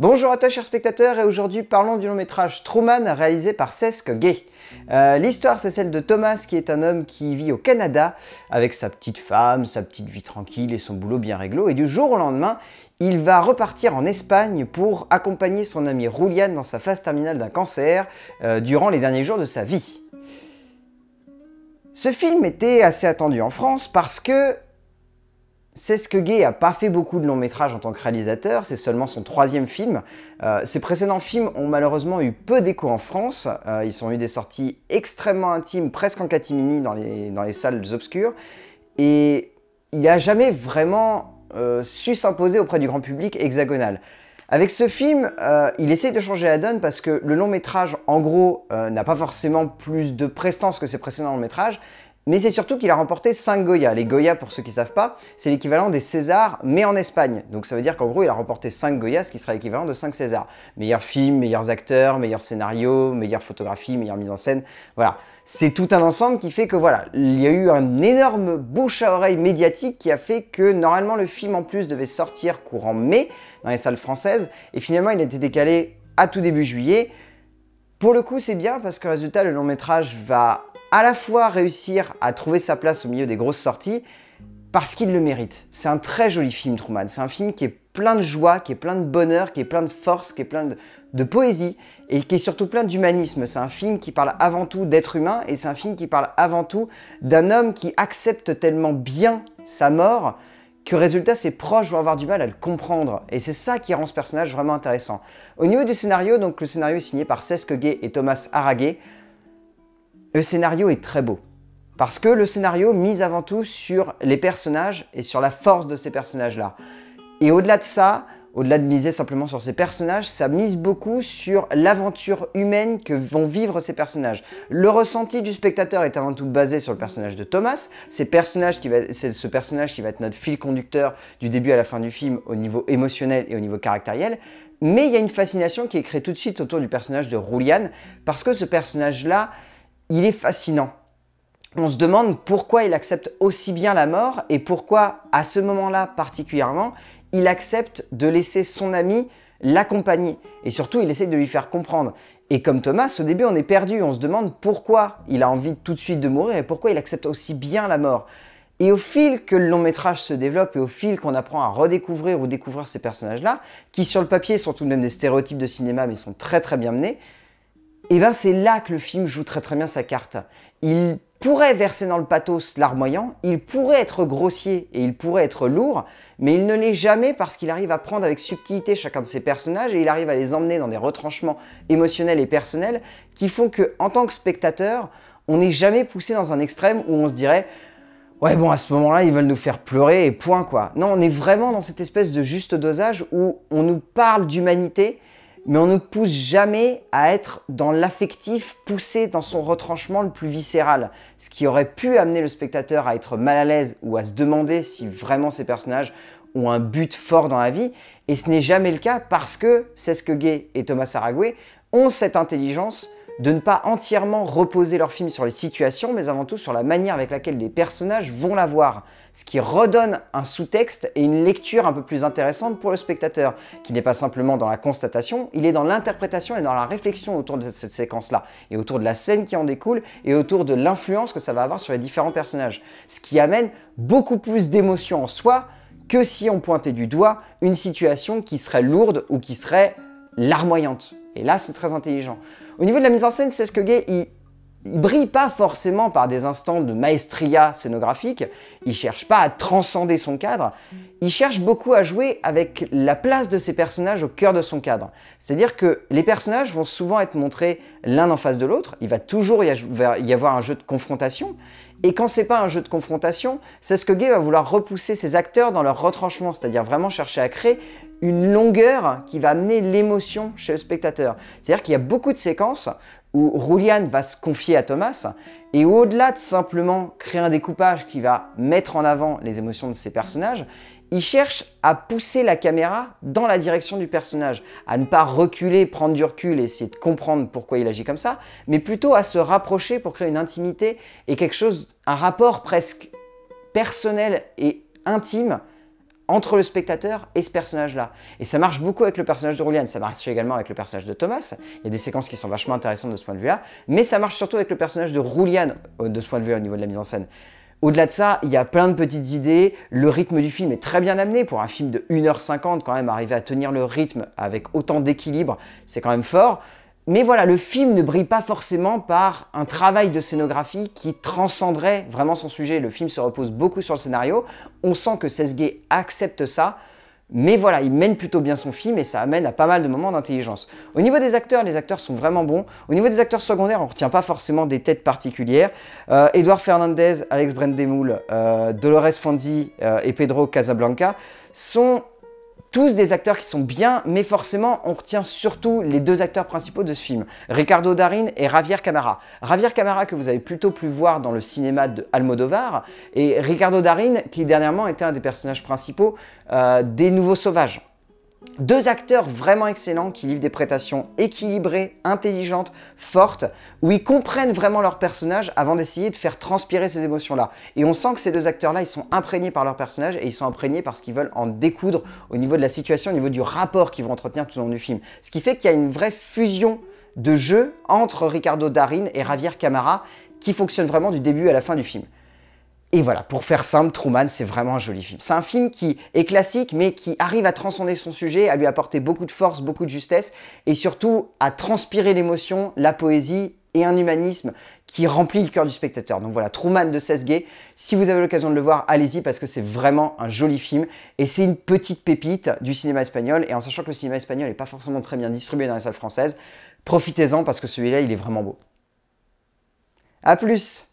Bonjour à toi chers spectateurs et aujourd'hui parlons du long métrage Truman réalisé par Cesc Gay. Euh, l'histoire c'est celle de Thomas qui est un homme qui vit au Canada avec sa petite femme, sa petite vie tranquille et son boulot bien réglo et du jour au lendemain il va repartir en Espagne pour accompagner son ami Rulian dans sa phase terminale d'un cancer euh, durant les derniers jours de sa vie. Ce film était assez attendu en France parce que c'est ce que Gay a pas fait beaucoup de longs métrages en tant que réalisateur, c'est seulement son troisième film. Euh, ses précédents films ont malheureusement eu peu d'écho en France, euh, ils ont eu des sorties extrêmement intimes, presque en catimini dans les, dans les salles obscures, et il n'a jamais vraiment euh, su s'imposer auprès du grand public hexagonal. Avec ce film, il essaye de changer la donne parce que le long métrage, en gros, n'a pas forcément plus de prestance que ses précédents longs métrages, mais c'est surtout qu'il a remporté 5 Goya. Les Goya, pour ceux qui ne savent pas, c'est l'équivalent des Césars, mais en Espagne. Donc ça veut dire qu'en gros, il a remporté 5 Goya, ce qui sera l'équivalent de 5 Césars. Meilleur film, meilleurs acteurs, meilleur scénario, meilleure photographie, meilleure mise en scène. Voilà. C'est tout un ensemble qui fait que voilà, il y a eu un énorme bouche à oreille médiatique qui a fait que normalement le film en plus devait sortir courant mai dans les salles françaises et finalement il a été décalé à tout début juillet. Pour le coup, c'est bien parce que résultat, le long métrage va à la fois réussir à trouver sa place au milieu des grosses sorties, parce qu'il le mérite. C'est un très joli film, Truman. C'est un film qui est plein de joie, qui est plein de bonheur, qui est plein de force, qui est plein de, poésie et qui est surtout plein d'humanisme. C'est un film qui parle avant tout d'être humain et c'est un film qui parle avant tout d'un homme qui accepte tellement bien sa mort que résultat ses proches vont avoir du mal à le comprendre. Et c'est ça qui rend ce personnage vraiment intéressant. Au niveau du scénario, donc le scénario est signé par Seske Gay et Thomas Aragay. Le scénario est très beau. Parce que le scénario mise avant tout sur les personnages et sur la force de ces personnages-là. Et au-delà de ça, au-delà de miser simplement sur ces personnages, ça mise beaucoup sur l'aventure humaine que vont vivre ces personnages. Le ressenti du spectateur est avant tout basé sur le personnage de Thomas, c'est ce personnage qui va être notre fil conducteur du début à la fin du film au niveau émotionnel et au niveau caractériel, mais il y a une fascination qui est créée tout de suite autour du personnage de Roulian, parce que ce personnage-là, il est fascinant. On se demande pourquoi il accepte aussi bien la mort et pourquoi, à ce moment-là particulièrement, il accepte de laisser son ami l'accompagner. Et surtout, il essaie de lui faire comprendre. Et comme Thomas, au début, on est perdu. On se demande pourquoi il a envie tout de suite de mourir et pourquoi il accepte aussi bien la mort. Et au fil que le long métrage se développe et au fil qu'on apprend à redécouvrir ou découvrir ces personnages-là, qui sur le papier sont tout de même des stéréotypes de cinéma mais sont très très bien menés, et eh ben, c'est là que le film joue très très bien sa carte. Il pourrait verser dans le pathos larmoyant, il pourrait être grossier et il pourrait être lourd, mais il ne l'est jamais parce qu'il arrive à prendre avec subtilité chacun de ses personnages et il arrive à les emmener dans des retranchements émotionnels et personnels qui font que, en tant que spectateur, on n'est jamais poussé dans un extrême où on se dirait Ouais, bon, à ce moment-là, ils veulent nous faire pleurer et point, quoi. Non, on est vraiment dans cette espèce de juste dosage où on nous parle d'humanité, mais on ne pousse jamais à être dans l'affectif, poussé dans son retranchement le plus viscéral, ce qui aurait pu amener le spectateur à être mal à l'aise ou à se demander si vraiment ces personnages ont un but fort dans la vie, et ce n'est jamais le cas parce que que Gay et Thomas Aragoué ont cette intelligence de ne pas entièrement reposer leur film sur les situations, mais avant tout sur la manière avec laquelle les personnages vont la voir. Ce qui redonne un sous-texte et une lecture un peu plus intéressante pour le spectateur, qui n'est pas simplement dans la constatation, il est dans l'interprétation et dans la réflexion autour de cette séquence-là, et autour de la scène qui en découle, et autour de l'influence que ça va avoir sur les différents personnages. Ce qui amène beaucoup plus d'émotion en soi que si on pointait du doigt une situation qui serait lourde ou qui serait larmoyante. Et là, c'est très intelligent. Au niveau de la mise en scène, c'est que Gay, il, brille pas forcément par des instants de maestria scénographique, il cherche pas à transcender son cadre, il cherche beaucoup à jouer avec la place de ses personnages au cœur de son cadre. C'est-à-dire que les personnages vont souvent être montrés l'un en face de l'autre, il va toujours y avoir un jeu de confrontation, et quand c'est pas un jeu de confrontation, c'est que Gay va vouloir repousser ses acteurs dans leur retranchement, c'est-à-dire vraiment chercher à créer une longueur qui va amener l'émotion chez le spectateur. C'est-à-dire qu'il y a beaucoup de séquences où Roulian va se confier à Thomas, et au-delà de simplement créer un découpage qui va mettre en avant les émotions de ses personnages, il cherche à pousser la caméra dans la direction du personnage, à ne pas reculer, prendre du recul et essayer de comprendre pourquoi il agit comme ça, mais plutôt à se rapprocher pour créer une intimité et quelque chose, un rapport presque personnel et intime entre le spectateur et ce personnage-là. Et ça marche beaucoup avec le personnage de Rouliane, ça marche également avec le personnage de Thomas, il y a des séquences qui sont vachement intéressantes de ce point de vue-là, mais ça marche surtout avec le personnage de Rouliane, de ce point de vue au niveau de la mise en scène. Au-delà de ça, il y a plein de petites idées, le rythme du film est très bien amené pour un film de 1h50 quand même, arriver à tenir le rythme avec autant d'équilibre, c'est quand même fort. Mais voilà, le film ne brille pas forcément par un travail de scénographie qui transcenderait vraiment son sujet. Le film se repose beaucoup sur le scénario. On sent que Sesgay accepte ça. Mais voilà, il mène plutôt bien son film et ça amène à pas mal de moments d'intelligence. Au niveau des acteurs, les acteurs sont vraiment bons. Au niveau des acteurs secondaires, on ne retient pas forcément des têtes particulières. Euh, Edouard Fernandez, Alex Brendemoul, euh, Dolores Fonzi euh, et Pedro Casablanca sont tous des acteurs qui sont bien, mais forcément, on retient surtout les deux acteurs principaux de ce film, Ricardo Darin et Javier Camara. Javier Camara que vous avez plutôt pu voir dans le cinéma de Almodovar, et Ricardo Darin qui dernièrement était un des personnages principaux euh, des Nouveaux Sauvages. Deux acteurs vraiment excellents qui livrent des prestations équilibrées, intelligentes, fortes, où ils comprennent vraiment leur personnage avant d'essayer de faire transpirer ces émotions-là. Et on sent que ces deux acteurs-là, ils sont imprégnés par leur personnage et ils sont imprégnés parce qu'ils veulent en découdre au niveau de la situation, au niveau du rapport qu'ils vont entretenir tout au long du film. Ce qui fait qu'il y a une vraie fusion de jeu entre Ricardo Darin et Javier Camara qui fonctionne vraiment du début à la fin du film. Et voilà, pour faire simple, Truman, c'est vraiment un joli film. C'est un film qui est classique, mais qui arrive à transcender son sujet, à lui apporter beaucoup de force, beaucoup de justesse, et surtout à transpirer l'émotion, la poésie et un humanisme qui remplit le cœur du spectateur. Donc voilà, Truman de gay Si vous avez l'occasion de le voir, allez-y parce que c'est vraiment un joli film et c'est une petite pépite du cinéma espagnol. Et en sachant que le cinéma espagnol n'est pas forcément très bien distribué dans les salles françaises, profitez-en parce que celui-là, il est vraiment beau. A plus